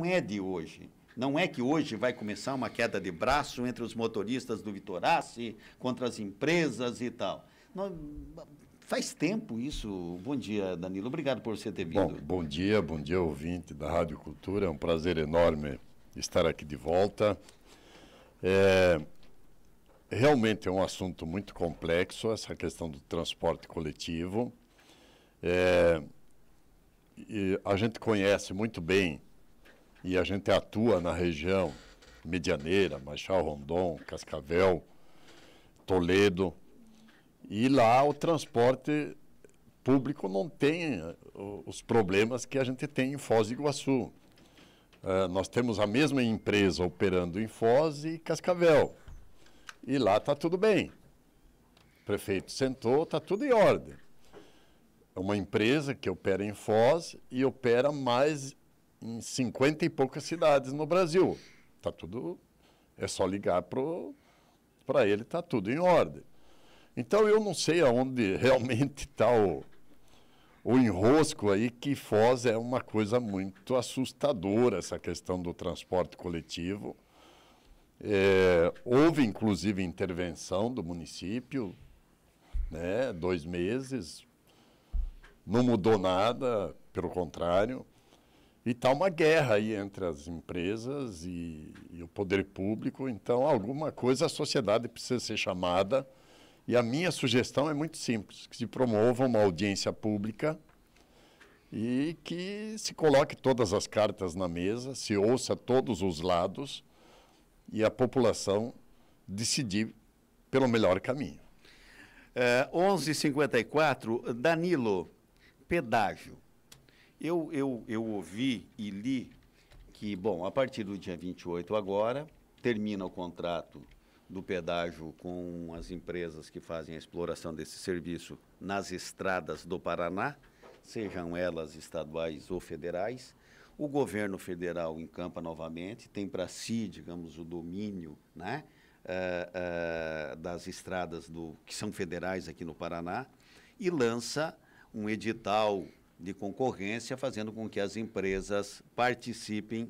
não é de hoje. Não é que hoje vai começar uma queda de braço entre os motoristas do Vitorace contra as empresas e tal. faz tempo isso. Bom dia, Danilo. Obrigado por você ter vindo. Bom, bom dia, bom dia, ouvinte da Rádio Cultura. É um prazer enorme estar aqui de volta. É, realmente é um assunto muito complexo, essa questão do transporte coletivo. É, a gente conhece muito bem e a gente atua na região Medianeira, Marechal Rondon, Cascavel, Toledo. E lá o transporte público não tem eh, os problemas que a gente tem em Foz do Iguaçu. Uh, nós temos a mesma empresa operando em Foz e Cascavel. E lá está tudo bem. O prefeito sentou, está tudo em ordem. É uma empresa que opera em Foz e opera mais em 50 e poucas cidades no Brasil. Tá tudo. É só ligar para ele, está tudo em ordem. Então eu não sei aonde realmente está o, o enrosco aí, que Foz é uma coisa muito assustadora, essa questão do transporte coletivo. É, houve, inclusive, intervenção do município, né, dois meses, não mudou nada, pelo contrário. E está uma guerra aí entre as empresas e, e, o poder público, então alguma coisa a sociedade precisa ser chamada. E a minha sugestão é muito simples: que se promova uma audiência pública e que se coloque todas as cartas na mesa, se ouça todos os lados e a população decidir pelo melhor caminho. É, 11:54 Danilo, pedágio eu, eu, eu ouvi e li que, bom, a partir do dia 28 agora, termina o contrato do pedágio com as empresas que fazem a exploração desse serviço nas estradas do Paraná, sejam elas estaduais ou federais. O governo federal encampa novamente, tem para si, digamos, o domínio né, uh, uh, das estradas do, que são federais aqui no Paraná e lança um edital de concorrência, fazendo com que as empresas participem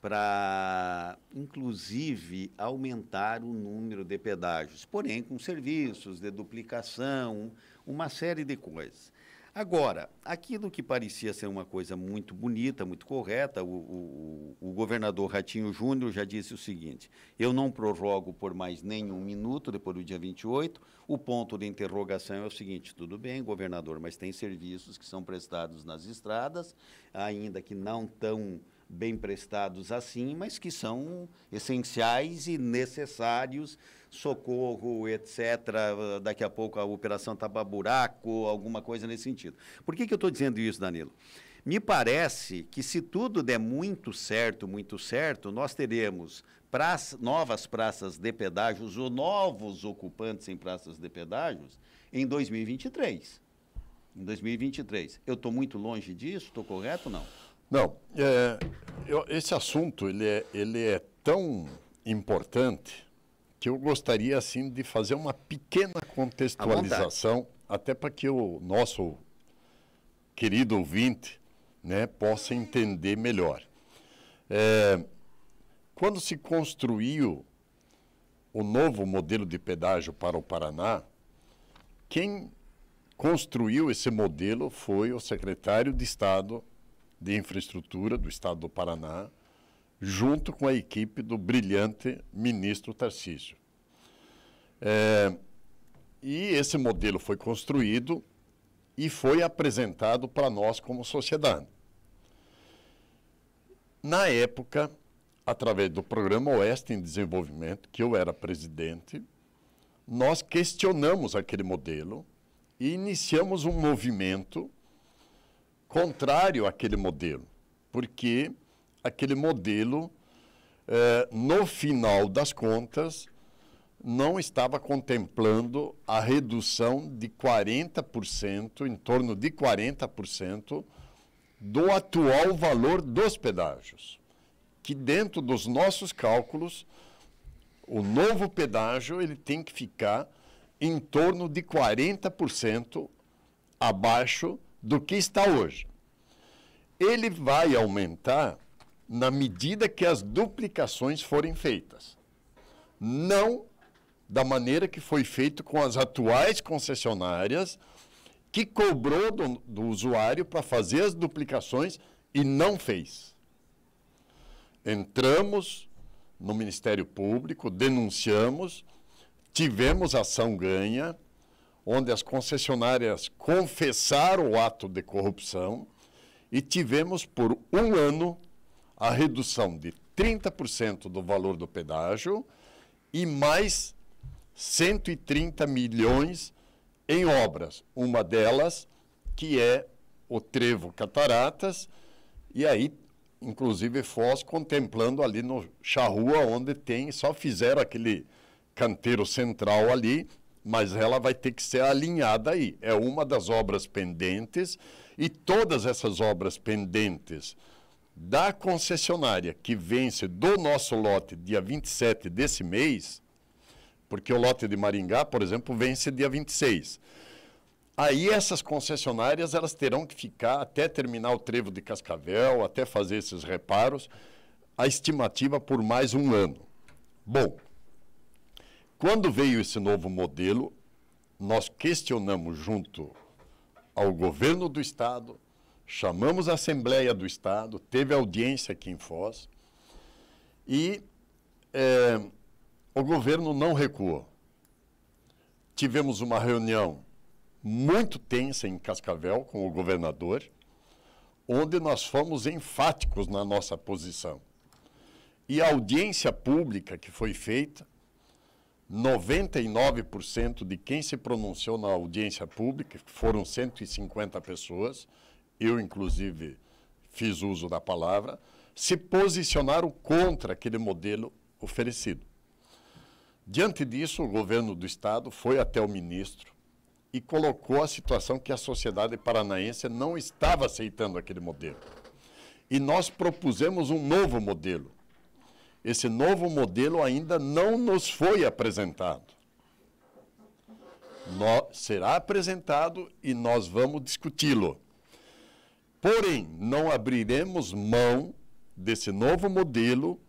para, inclusive, aumentar o número de pedágios, porém com serviços de duplicação, uma série de coisas. Agora, aquilo que parecia ser uma coisa muito bonita, muito correta, o, o, o governador Ratinho Júnior já disse o seguinte: eu não prorrogo por mais nenhum minuto depois do dia 28. O ponto de interrogação é o seguinte: tudo bem, governador, mas tem serviços que são prestados nas estradas, ainda que não tão bem prestados assim, mas que são essenciais e necessários, socorro, etc. Daqui a pouco a operação tapa tá buraco, alguma coisa nesse sentido. Por que, que eu estou dizendo isso, Danilo? Me parece que se tudo der muito certo, muito certo, nós teremos praça, novas praças de pedágios ou novos ocupantes em praças de pedágios em 2023. Em 2023. Eu estou muito longe disso? Estou correto ou não? Não, é, eu, esse assunto ele é, ele é tão importante que eu gostaria assim de fazer uma pequena contextualização até para que o nosso querido ouvinte né, possa entender melhor. É, quando se construiu o novo modelo de pedágio para o Paraná, quem construiu esse modelo foi o secretário de Estado de Infraestrutura do Estado do Paraná, junto com a equipe do brilhante ministro Tarcísio. É, e esse modelo foi construído e foi apresentado para nós como sociedade. Na época, através do programa Oeste em Desenvolvimento, que eu era presidente, nós questionamos aquele modelo e iniciamos um movimento contrário àquele modelo, porque aquele modelo, é, no final das contas, não estava contemplando a redução de 40%, em torno de 40%, do atual valor dos pedágios. Que dentro dos nossos cálculos, o novo pedágio ele tem que ficar em torno de 40% abaixo do que está hoje. Ele vai aumentar na medida que as duplicações forem feitas. Não da maneira que foi feito com as atuais concessionárias, que cobrou do, do usuário para fazer as duplicações e não fez. Entramos no Ministério Público, denunciamos, tivemos ação ganha, onde as concessionárias confessaram o ato de corrupção e tivemos por um ano a redução de 30% do valor do pedágio e mais 130 milhões em obras. Uma delas que é o Trevo Cataratas e aí inclusive Foz contemplando ali no Charrua onde tem só fizeram aquele canteiro central ali mas ela vai ter que ser alinhada aí. É uma das obras pendentes e todas essas obras pendentes da concessionária que vence do nosso lote dia 27 desse mês, porque o lote de Maringá, por exemplo, vence dia 26. Aí essas concessionárias elas terão que ficar até terminar o trevo de Cascavel, até fazer esses reparos, a estimativa por mais um ano. Bom, quando veio esse novo modelo, nós questionamos junto ao governo do Estado, chamamos a Assembleia do Estado, teve audiência aqui em Foz, e é, o governo não recuou. Tivemos uma reunião muito tensa em Cascavel com o governador, onde nós fomos enfáticos na nossa posição. E a audiência pública que foi feita 99% de quem se pronunciou na audiência pública, foram 150 pessoas, eu inclusive fiz uso da palavra, se posicionaram contra aquele modelo oferecido. Diante disso, o governo do Estado foi até o ministro e colocou a situação que a sociedade paranaense não estava aceitando aquele modelo. E nós propusemos um novo modelo, esse novo modelo ainda não nos foi apresentado. No, será apresentado e nós vamos discuti-lo. Porém, não abriremos mão desse novo modelo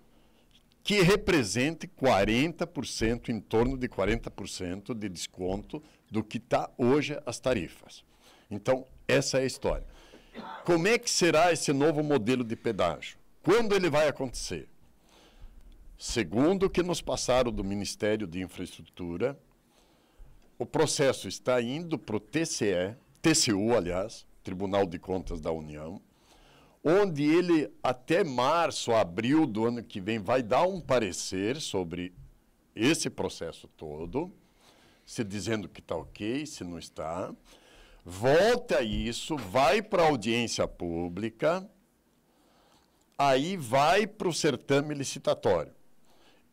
que represente 40%, em torno de 40% de desconto do que está hoje as tarifas. Então, essa é a história. Como é que será esse novo modelo de pedágio? Quando ele vai acontecer? Segundo o que nos passaram do Ministério de Infraestrutura, o processo está indo para o TCE, TCU, aliás, Tribunal de Contas da União, onde ele até março, abril do ano que vem vai dar um parecer sobre esse processo todo, se dizendo que está ok, se não está. Volta isso, vai para a audiência pública, aí vai para o certame licitatório.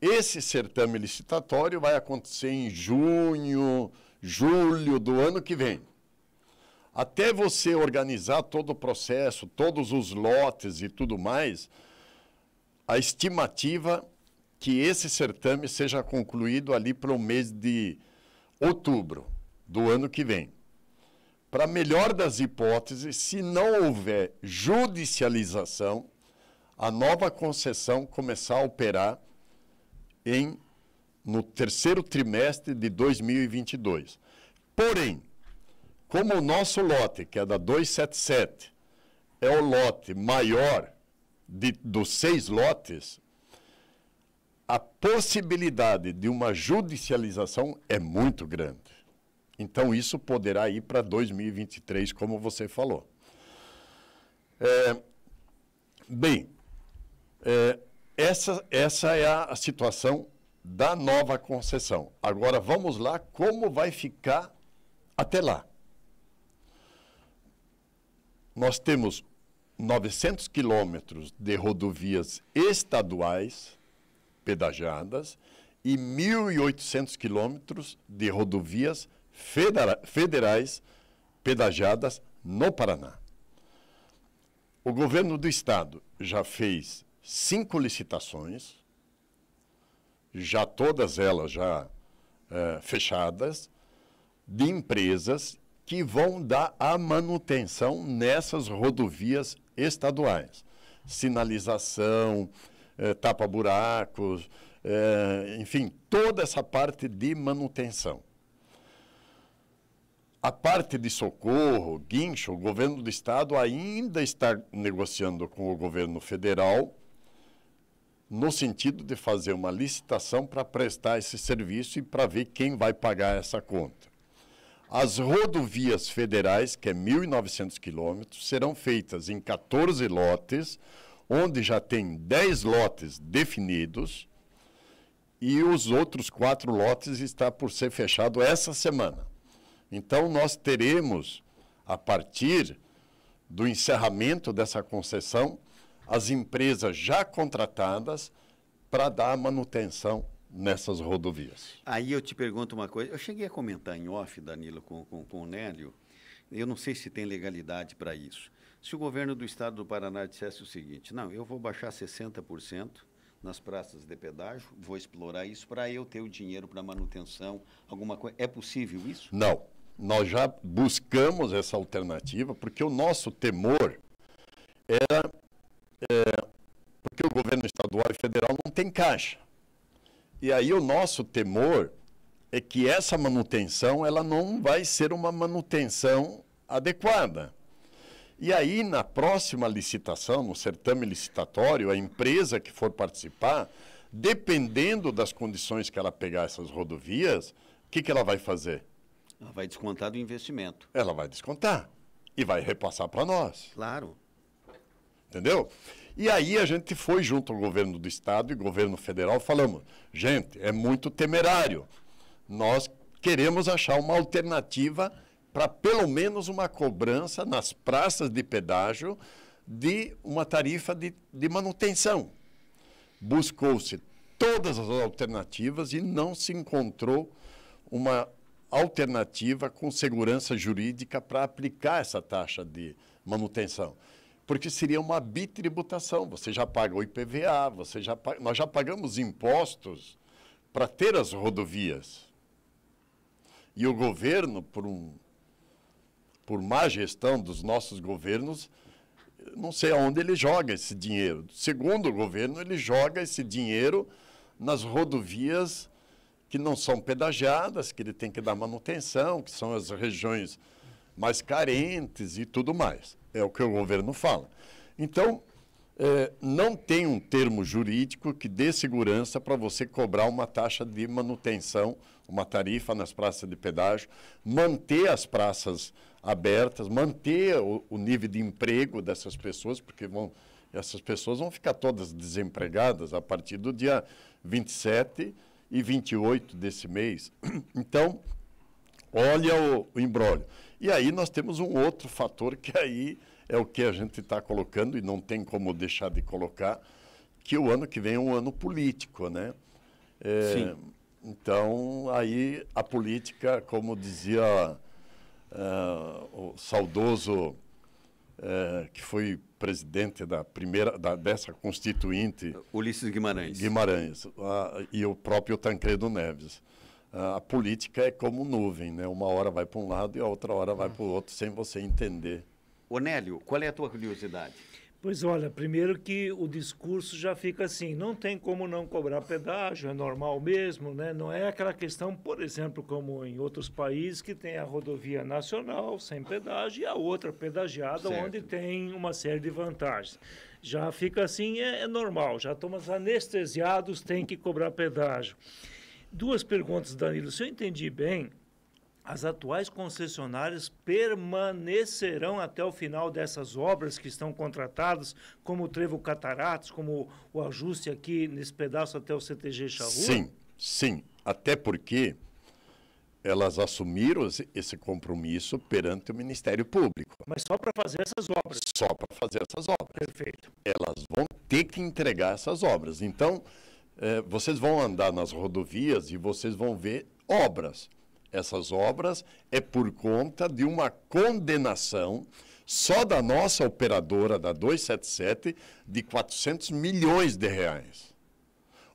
Esse certame licitatório vai acontecer em junho, julho do ano que vem. Até você organizar todo o processo, todos os lotes e tudo mais, a estimativa que esse certame seja concluído ali para o mês de outubro do ano que vem. Para melhor das hipóteses, se não houver judicialização, a nova concessão começar a operar em, no terceiro trimestre de 2022. Porém, como o nosso lote, que é da 277, é o lote maior de, dos seis lotes, a possibilidade de uma judicialização é muito grande. Então, isso poderá ir para 2023, como você falou. É, bem, é, essa, essa é a situação da nova concessão. Agora vamos lá como vai ficar até lá. Nós temos 900 quilômetros de rodovias estaduais pedagiadas e 1.800 quilômetros de rodovias federa federais pedagiadas no Paraná. O governo do estado já fez cinco licitações, já todas elas já é, fechadas, de empresas que vão dar a manutenção nessas rodovias estaduais. Sinalização, é, tapa-buracos, é, enfim, toda essa parte de manutenção. A parte de socorro, guincho, o governo do estado ainda está negociando com o governo federal no sentido de fazer uma licitação para prestar esse serviço e para ver quem vai pagar essa conta. As rodovias federais, que é 1.900 quilômetros, serão feitas em 14 lotes, onde já tem 10 lotes definidos e os outros quatro lotes está por ser fechado essa semana. Então, nós teremos, a partir do encerramento dessa concessão, as empresas já contratadas para dar manutenção nessas rodovias. Aí eu te pergunto uma coisa. Eu cheguei a comentar em off, Danilo, com, com, com o Nélio. Eu não sei se tem legalidade para isso. Se o governo do estado do Paraná dissesse o seguinte: não, eu vou baixar 60% nas praças de pedágio, vou explorar isso para eu ter o dinheiro para manutenção, alguma coisa. É possível isso? Não. Nós já buscamos essa alternativa porque o nosso temor era é, porque o governo estadual e federal não tem caixa. E aí o nosso temor é que essa manutenção ela não vai ser uma manutenção adequada. E aí, na próxima licitação, no certame licitatório, a empresa que for participar, dependendo das condições que ela pegar essas rodovias, o que, que ela vai fazer? Ela vai descontar do investimento. Ela vai descontar e vai repassar para nós. Claro entendeu? E aí a gente foi junto ao governo do estado e governo federal, falamos, gente, é muito temerário. Nós queremos achar uma alternativa para pelo menos uma cobrança nas praças de pedágio de uma tarifa de, de manutenção. Buscou-se todas as alternativas e não se encontrou uma alternativa com segurança jurídica para aplicar essa taxa de manutenção porque seria uma bitributação. Você já paga o IPVA, você já paga, nós já pagamos impostos para ter as rodovias. E o governo, por, um, por má gestão dos nossos governos, não sei aonde ele joga esse dinheiro. Segundo o governo, ele joga esse dinheiro nas rodovias que não são pedagiadas, que ele tem que dar manutenção, que são as regiões mais carentes e tudo mais. É o que o governo fala. Então, é, não tem um termo jurídico que dê segurança para você cobrar uma taxa de manutenção, uma tarifa nas praças de pedágio, manter as praças abertas, manter o, o nível de emprego dessas pessoas, porque vão, essas pessoas vão ficar todas desempregadas a partir do dia 27 e 28 desse mês. Então, olha o, o embrólio. E aí nós temos um outro fator que aí é o que a gente está colocando e não tem como deixar de colocar, que o ano que vem é um ano político, né? É, Sim. Então, aí a política, como dizia uh, o saudoso uh, que foi presidente da primeira da, dessa constituinte... Ulisses Guimarães. Guimarães, uh, e o próprio Tancredo Neves. Ah, a política é como nuvem, né? Uma hora vai para um lado e a outra hora vai para o outro, sem você entender. Onélio, qual é a tua curiosidade? Pois olha, primeiro que o discurso já fica assim, não tem como não cobrar pedágio, é normal mesmo, né? Não é aquela questão, por exemplo, como em outros países que tem a rodovia nacional sem pedágio e a outra pedagiada certo. onde tem uma série de vantagens. Já fica assim, é, é normal, já estamos anestesiados, tem que cobrar pedágio. Duas perguntas, Danilo. Se eu entendi bem, as atuais concessionárias permanecerão até o final dessas obras que estão contratadas, como o Trevo Cataratas, como o ajuste aqui nesse pedaço até o CTG Charrua? Sim, sim. Até porque elas assumiram esse compromisso perante o Ministério Público. Mas só para fazer essas obras? Só para fazer essas obras. Perfeito. Elas vão ter que entregar essas obras. Então, é, vocês vão andar nas rodovias e vocês vão ver obras. Essas obras é por conta de uma condenação só da nossa operadora da 277 de 400 milhões de reais,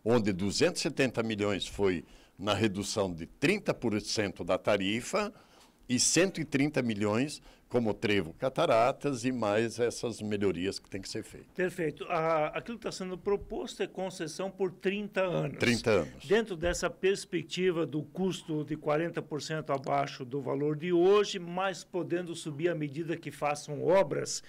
onde 270 milhões foi na redução de 30% da tarifa e 130 milhões como trevo cataratas e mais essas melhorias que tem que ser feito Perfeito. A, aquilo que está sendo proposto é concessão por 30 anos. 30 anos. Dentro dessa perspectiva do custo de 40% abaixo do valor de hoje, mas podendo subir à medida que façam obras,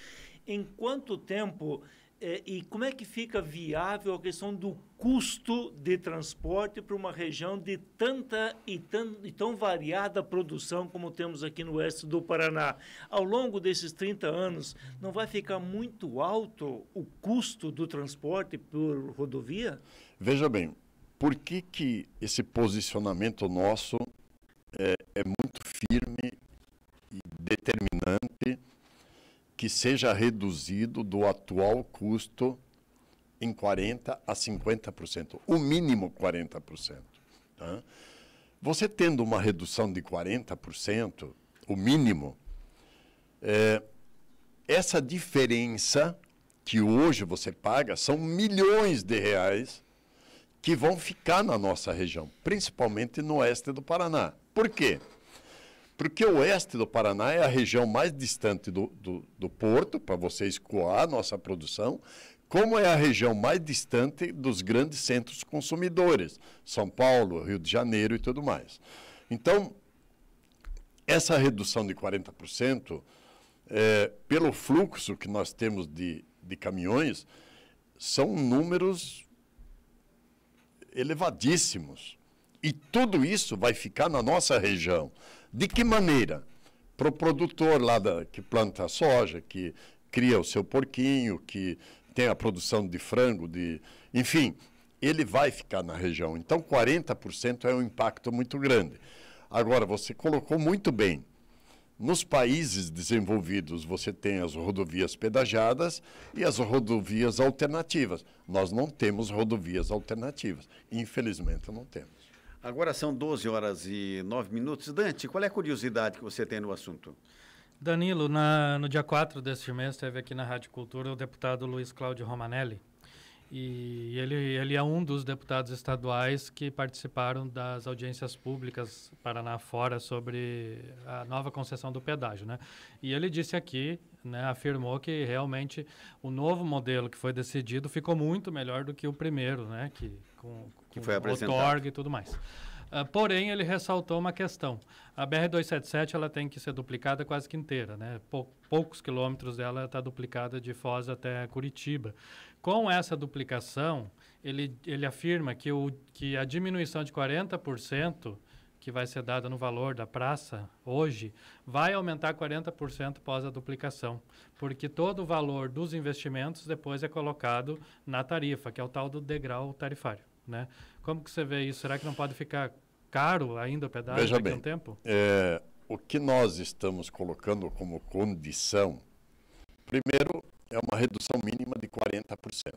em quanto tempo eh, e como é que fica viável a questão do custo de transporte para uma região de tanta e tão, e tão variada produção como temos aqui no oeste do Paraná. Ao longo desses 30 anos, não vai ficar muito alto o custo do transporte por rodovia? Veja bem, por que, que esse posicionamento nosso é, é muito firme e determinante que seja reduzido do atual custo em 40% a 50%, o mínimo 40%. Tá? Você tendo uma redução de 40%, o mínimo, é, essa diferença que hoje você paga são milhões de reais que vão ficar na nossa região, principalmente no oeste do Paraná. Por quê? Porque o oeste do Paraná é a região mais distante do, do, do porto, para você escoar a nossa produção, como é a região mais distante dos grandes centros consumidores, São Paulo, Rio de Janeiro e tudo mais. Então, essa redução de 40%, é, pelo fluxo que nós temos de, de caminhões, são números elevadíssimos. E tudo isso vai ficar na nossa região. De que maneira? Para o produtor lá da, que planta soja, que cria o seu porquinho, que tem a produção de frango, de, enfim, ele vai ficar na região. Então, 40% é um impacto muito grande. Agora, você colocou muito bem. Nos países desenvolvidos, você tem as rodovias pedagiadas e as rodovias alternativas. Nós não temos rodovias alternativas. Infelizmente, não temos. Agora são 12 horas e 9 minutos. Dante, qual é a curiosidade que você tem no assunto? Danilo, na, no dia 4 deste mês, esteve aqui na Rádio Cultura o deputado Luiz Cláudio Romanelli. E ele, ele é um dos deputados estaduais que participaram das audiências públicas Paraná fora sobre a nova concessão do pedágio, né? E ele disse aqui, né, afirmou que realmente o novo modelo que foi decidido ficou muito melhor do que o primeiro, né, que com, com que foi o Torg e tudo mais. Ah, porém, ele ressaltou uma questão. A BR-277 ela tem que ser duplicada quase que inteira, né? Pou poucos quilômetros dela está duplicada de Foz até Curitiba. Com essa duplicação, ele, ele afirma que, o, que a diminuição de 40% que vai ser dada no valor da praça hoje vai aumentar 40% após a duplicação, porque todo o valor dos investimentos depois é colocado na tarifa, que é o tal do degrau tarifário, né? Como que você vê isso? Será que não pode ficar caro ainda o pedágio Veja daqui a um tempo? É, o que nós estamos colocando como condição, primeiro, é uma redução mínima de 40%.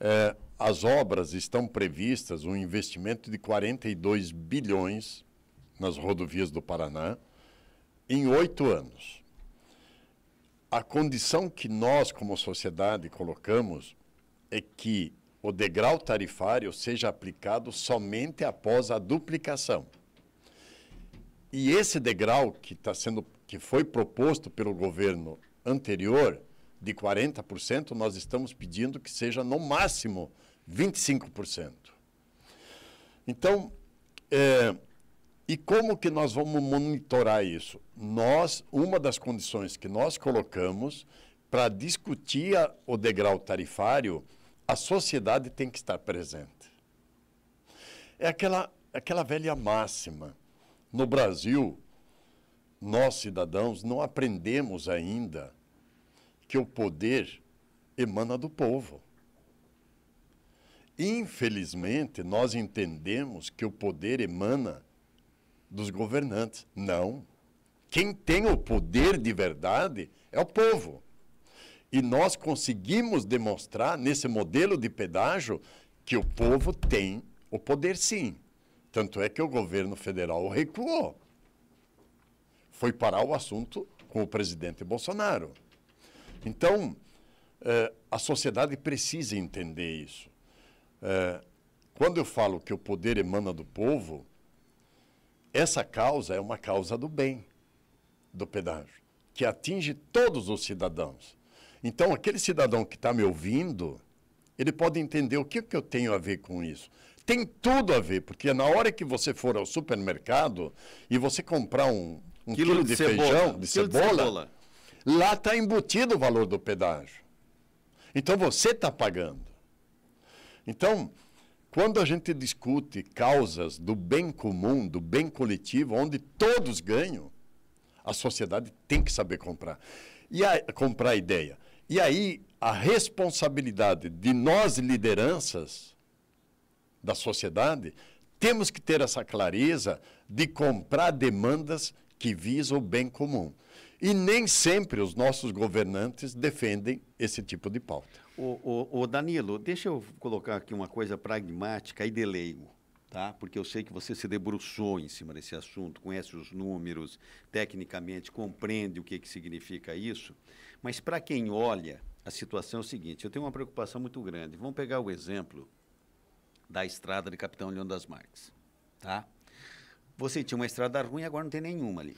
É, as obras estão previstas um investimento de 42 bilhões nas rodovias do Paraná em oito anos. A condição que nós, como sociedade, colocamos é que o degrau tarifário seja aplicado somente após a duplicação. E esse degrau que está sendo que foi proposto pelo governo anterior de 40%, nós estamos pedindo que seja no máximo 25%. Então, é, e como que nós vamos monitorar isso? Nós, uma das condições que nós colocamos para discutir a, o degrau tarifário a sociedade tem que estar presente. É aquela, aquela velha máxima. No Brasil, nós cidadãos não aprendemos ainda que o poder emana do povo. Infelizmente, nós entendemos que o poder emana dos governantes. Não. Quem tem o poder de verdade é o povo. E nós conseguimos demonstrar nesse modelo de pedágio que o povo tem o poder sim. Tanto é que o governo federal recuou. Foi parar o assunto com o presidente Bolsonaro. Então, eh, a sociedade precisa entender isso. Eh, quando eu falo que o poder emana do povo, essa causa é uma causa do bem, do pedágio, que atinge todos os cidadãos. Então, aquele cidadão que está me ouvindo, ele pode entender o que, que eu tenho a ver com isso. Tem tudo a ver, porque na hora que você for ao supermercado e você comprar um, um quilo, quilo, de, de feijão, de, quilo cebola, de cebola, lá está embutido o valor do pedágio. Então, você está pagando. Então, quando a gente discute causas do bem comum, do bem coletivo, onde todos ganham, a sociedade tem que saber comprar. E a, comprar a ideia. E aí, a responsabilidade de nós, lideranças da sociedade, temos que ter essa clareza de comprar demandas que visam o bem comum. E nem sempre os nossos governantes defendem esse tipo de pauta. O, o, o Danilo, deixa eu colocar aqui uma coisa pragmática e de leigo tá? porque eu sei que você se debruçou em cima desse assunto, conhece os números, tecnicamente compreende o que, que significa isso, mas para quem olha, a situação é o seguinte: eu tenho uma preocupação muito grande. Vamos pegar o exemplo da estrada de Capitão Leão das Marques. Tá? Você tinha uma estrada ruim, agora não tem nenhuma ali.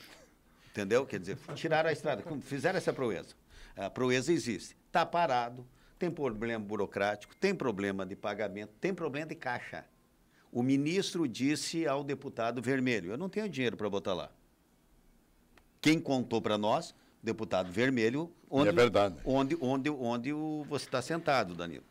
Entendeu? Quer dizer, tiraram a estrada, fizeram essa proeza. A proeza existe. Está parado, tem problema burocrático, tem problema de pagamento, tem problema de caixa. O ministro disse ao deputado vermelho: Eu não tenho dinheiro para botar lá. Quem contou para nós? Deputado vermelho, é onde, é verdade. onde, onde, onde o, você está sentado, Danilo.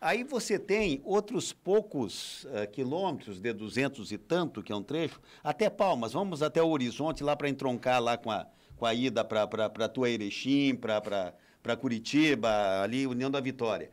Aí você tem outros poucos uh, quilômetros, de 200 e tanto, que é um trecho, até Palmas. Vamos até o horizonte lá para entroncar lá com a, com a ida para Tuaerechim, para Curitiba, ali União da Vitória.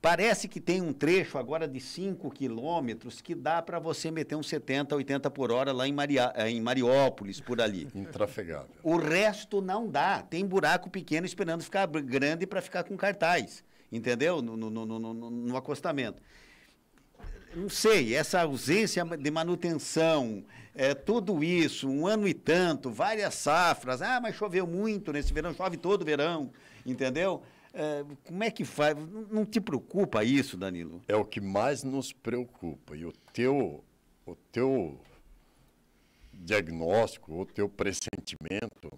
Parece que tem um trecho agora de 5 quilômetros que dá para você meter uns 70, 80 por hora lá em, Maria, eh, em Mariópolis, por ali. Intrafegável. O resto não dá. Tem buraco pequeno esperando ficar grande para ficar com cartaz, entendeu? No, no, no, no, no acostamento. Não sei, essa ausência de manutenção, é, tudo isso, um ano e tanto, várias safras. Ah, mas choveu muito nesse verão, chove todo verão, entendeu? Ah, como é que faz? Não te preocupa isso, Danilo? É o que mais nos preocupa. E o teu, o teu diagnóstico, o teu pressentimento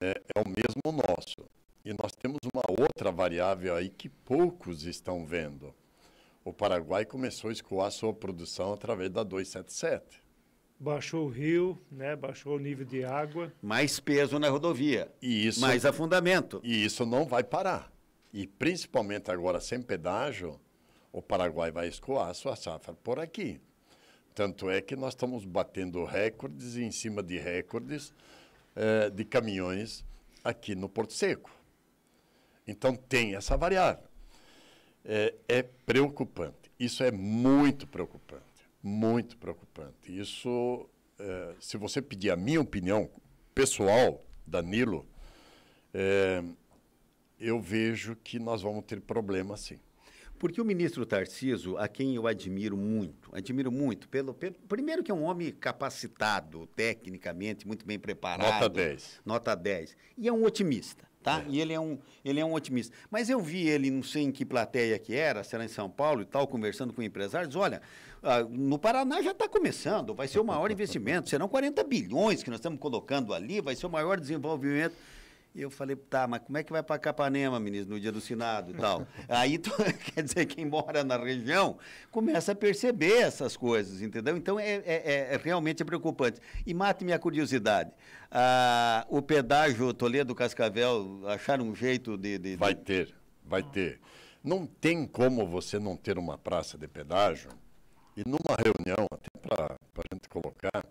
é, é o mesmo nosso. E nós temos uma outra variável aí que poucos estão vendo. O Paraguai começou a escoar sua produção através da 277. Baixou o rio, né? baixou o nível de água. Mais peso na rodovia. E isso, mais afundamento. E isso não vai parar. E principalmente agora sem pedágio, o Paraguai vai escoar a sua safra por aqui. Tanto é que nós estamos batendo recordes em cima de recordes eh, de caminhões aqui no Porto Seco. Então tem essa variável. É, é preocupante. Isso é muito preocupante. Muito preocupante. Isso, é, se você pedir a minha opinião pessoal, Danilo, é, eu vejo que nós vamos ter problema sim. Porque o ministro Tarciso, a quem eu admiro muito, admiro muito, pelo, pelo, primeiro que é um homem capacitado, tecnicamente, muito bem preparado. Nota 10. Nota 10. E é um otimista, tá? É. E ele é, um, ele é um otimista. Mas eu vi ele, não sei em que plateia que era, será em São Paulo e tal, conversando com empresários, olha, ah, no Paraná já está começando, vai ser o maior investimento, serão 40 bilhões que nós estamos colocando ali, vai ser o maior desenvolvimento. E eu falei, tá, mas como é que vai para Capanema, ministro, no dia do Senado e tal? Aí, tu, quer dizer, quem mora na região começa a perceber essas coisas, entendeu? Então, é, é, é, é realmente preocupante. E mate minha curiosidade. Ah, o pedágio Toledo-Cascavel acharam um jeito de, de... Vai ter, vai ter. Não tem como você não ter uma praça de pedágio e numa reunião, até para a gente colocar,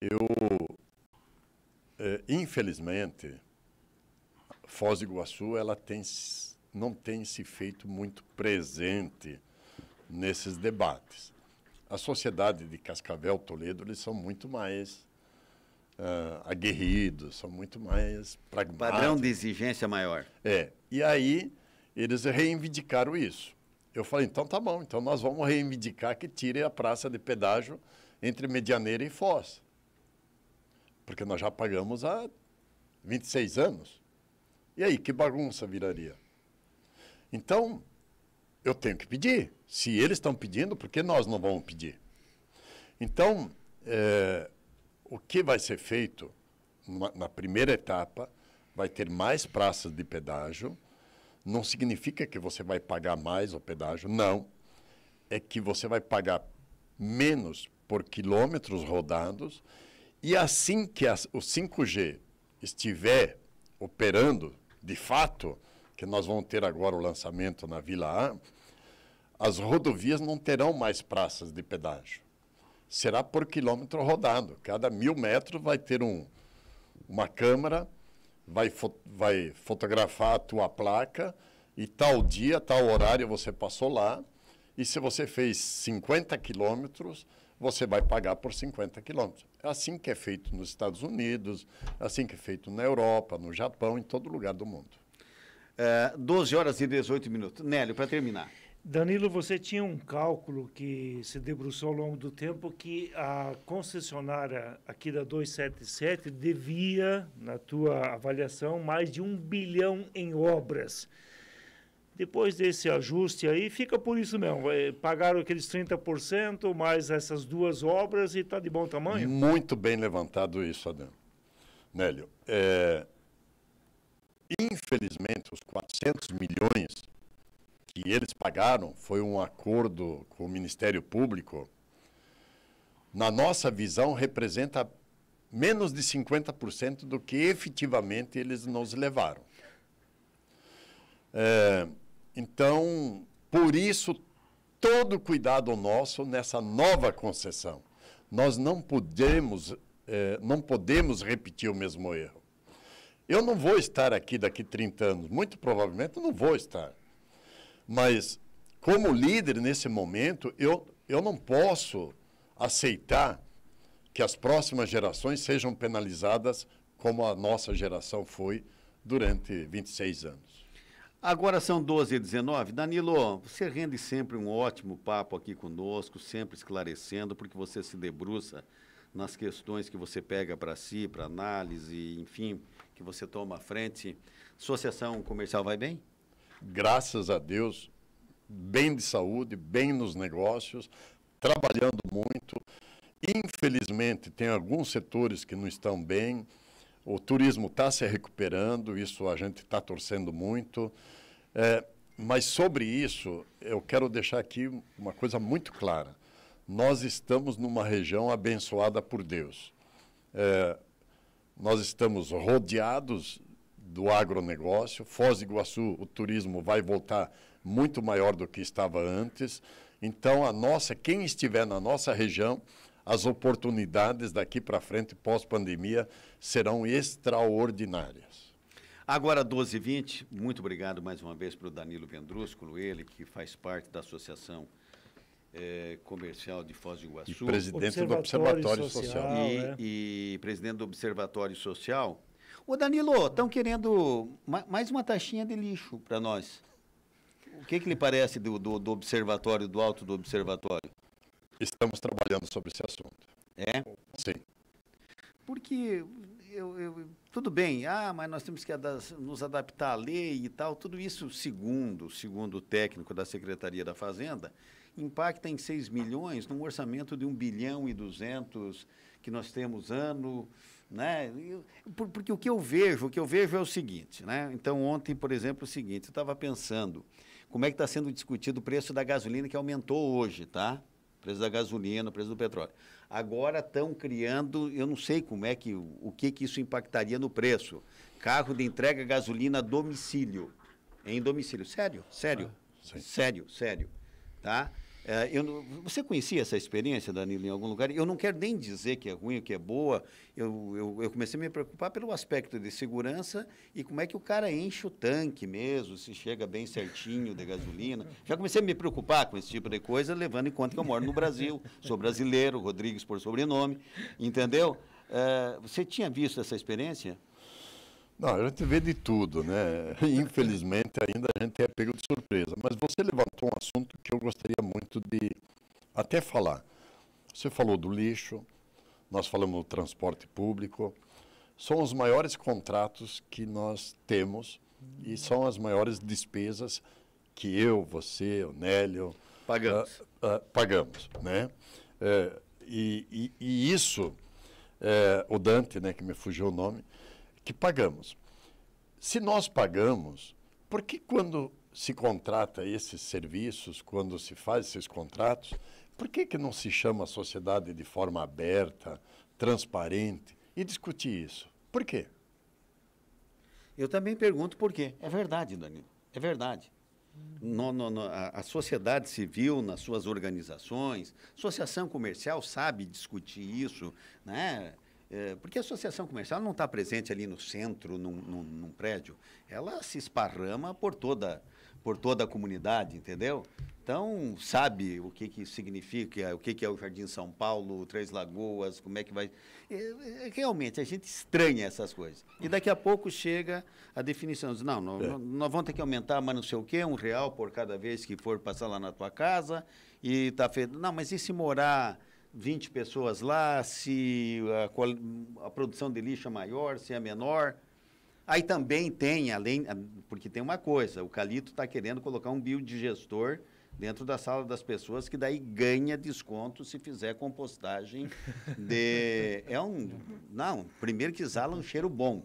eu, é, infelizmente, Foz do Iguaçu ela tem, não tem se feito muito presente nesses debates. A sociedade de Cascavel, Toledo, eles são muito mais uh, aguerridos, são muito mais pragmáticos. Padrão de exigência maior. É. E aí eles reivindicaram isso. Eu falei, então tá bom, então nós vamos reivindicar que tire a praça de pedágio entre Medianeira e Foz. Porque nós já pagamos há 26 anos. E aí, que bagunça viraria? Então, eu tenho que pedir. Se eles estão pedindo, por que nós não vamos pedir? Então, é, o que vai ser feito na, na primeira etapa vai ter mais praças de pedágio não significa que você vai pagar mais o pedágio, não. É que você vai pagar menos por quilômetros rodados e assim que o 5G estiver operando, de fato, que nós vamos ter agora o lançamento na Vila A, as rodovias não terão mais praças de pedágio. Será por quilômetro rodado. Cada mil metros vai ter um, uma câmara vai, fo vai fotografar a tua placa e tal dia, tal horário você passou lá. E se você fez 50 quilômetros, você vai pagar por 50 quilômetros. É assim que é feito nos Estados Unidos, é assim que é feito na Europa, no Japão, em todo lugar do mundo. É, 12 horas e 18 minutos. Nélio, para terminar. Danilo, você tinha um cálculo que se debruçou ao longo do tempo que a concessionária aqui da 277 devia, na tua avaliação, mais de um bilhão em obras. Depois desse ajuste aí, fica por isso mesmo. É, pagaram aqueles 30%, mais essas duas obras e está de bom tamanho? Muito bem levantado isso, Adão. Nélio, é, infelizmente, os 400 milhões que eles pagaram foi um acordo com o Ministério Público, na nossa visão, representa menos de 50% do que efetivamente eles nos levaram. É, então, por isso, todo cuidado nosso nessa nova concessão. Nós não podemos, é, não podemos repetir o mesmo erro. Eu não vou estar aqui daqui 30 anos, muito provavelmente não vou estar. Mas, como líder nesse momento, eu, eu não posso aceitar que as próximas gerações sejam penalizadas como a nossa geração foi durante 26 anos. Agora são 12 e 19. Danilo, você rende sempre um ótimo papo aqui conosco, sempre esclarecendo, porque você se debruça nas questões que você pega para si, para análise, enfim, que você toma à frente. Associação comercial vai bem? graças a Deus, bem de saúde, bem nos negócios, trabalhando muito. Infelizmente, tem alguns setores que não estão bem. O turismo está se recuperando, isso a gente está torcendo muito. É, mas sobre isso, eu quero deixar aqui uma coisa muito clara. Nós estamos numa região abençoada por Deus. É, nós estamos rodeados do agronegócio. Foz do Iguaçu, o turismo vai voltar muito maior do que estava antes. Então, a nossa, quem estiver na nossa região, as oportunidades daqui para frente, pós-pandemia, serão extraordinárias. Agora, 12 20, muito obrigado mais uma vez para o Danilo Vendrúsculo, ele que faz parte da Associação eh, Comercial de Foz do Iguaçu. E presidente Observatório do Observatório Social. Social. E, né? e presidente do Observatório Social, Ô Danilo, estão querendo mais uma taxinha de lixo para nós. O que, que lhe parece do, do, do, observatório, do alto do observatório? Estamos trabalhando sobre esse assunto. É? Sim. Porque eu, eu, tudo bem, ah, mas nós temos que nos adaptar à lei e tal, tudo isso, segundo, segundo o técnico da Secretaria da Fazenda, impacta em 6 milhões num orçamento de 1 bilhão e 200 que nós temos ano. Né? Porque o que eu vejo, o que eu vejo é o seguinte, né? Então ontem, por exemplo, é o seguinte, eu estava pensando como é que está sendo discutido o preço da gasolina que aumentou hoje, tá? O preço da gasolina, o preço do petróleo. Agora estão criando, eu não sei como é que o que que isso impactaria no preço. Carro de entrega gasolina a domicílio, em domicílio. Sério, sério, ah, sério, sério, tá? É, eu, você conhecia essa experiência, Danilo, em algum lugar? Eu não quero nem dizer que é ruim, que é boa. Eu, eu, eu, comecei a me preocupar pelo aspecto de segurança e como é que o cara enche o tanque mesmo, se chega bem certinho de gasolina. Já comecei a me preocupar com esse tipo de coisa, levando em conta que eu moro no Brasil, sou brasileiro, Rodrigues por sobrenome, entendeu? É, você tinha visto essa experiência? Não, a gente vê de tudo, né? Infelizmente ainda a gente é pego de surpresa. Mas você levantou um assunto que eu gostaria muito de até falar. Você falou do lixo, nós falamos do transporte público. São os maiores contratos que nós temos e são as maiores despesas que eu, você, o Nélio... Pagamos. Uh, uh, pagamos, né? Uh, e, e, e, isso, eh, o Dante, né, que me fugiu o nome, que pagamos. Se nós pagamos, por que quando se contrata esses serviços, quando se faz esses contratos, por que, que não se chama a sociedade de forma aberta, transparente e discutir isso? Por quê? Eu também pergunto por quê. É verdade, Danilo. É verdade. No, no, no, a, a, sociedade civil, nas suas organizações, associação comercial sabe discutir isso, né? É, porque a associação comercial não está presente ali no centro, num, num, num, prédio. Ela se esparrama por toda, por toda a comunidade, entendeu? Então, sabe o que, que significa, o que, que é o Jardim São Paulo, Três Lagoas, como é que vai. É, é, realmente, a gente estranha essas coisas. E daqui a pouco chega a definição: não, nós, é. nós vamos ter que aumentar, mas não sei o quê, um real por cada vez que for passar lá na tua casa, e está feito. Não, mas e se morar 20 pessoas lá, se a, a, produção de lixo é maior, se é menor. Aí também tem, além, porque tem uma coisa, o Calito está querendo colocar um biodigestor dentro da sala das pessoas, que daí ganha desconto se fizer compostagem de... É um... Não, primeiro que exala um cheiro bom,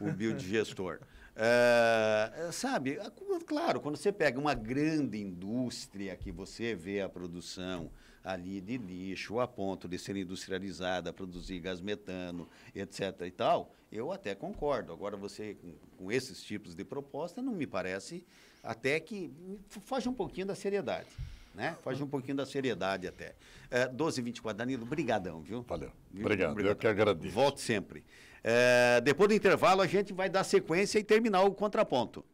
o biodigestor. Eh, sabe, claro, quando você pega uma grande indústria que você vê a produção, ali de lixo, a ponto de ser industrializada, produzir gás metano, etc. e tal, eu até concordo. Agora, você, com esses tipos de proposta, não me parece até que foge um pouquinho da seriedade. Né? Foge um pouquinho da seriedade até. É, 12 24 Danilo, brigadão, viu? Valeu. Obrigado, obrigado, eu que agradeço. Volte sempre. É, depois do intervalo, a gente vai dar sequência e terminar o contraponto.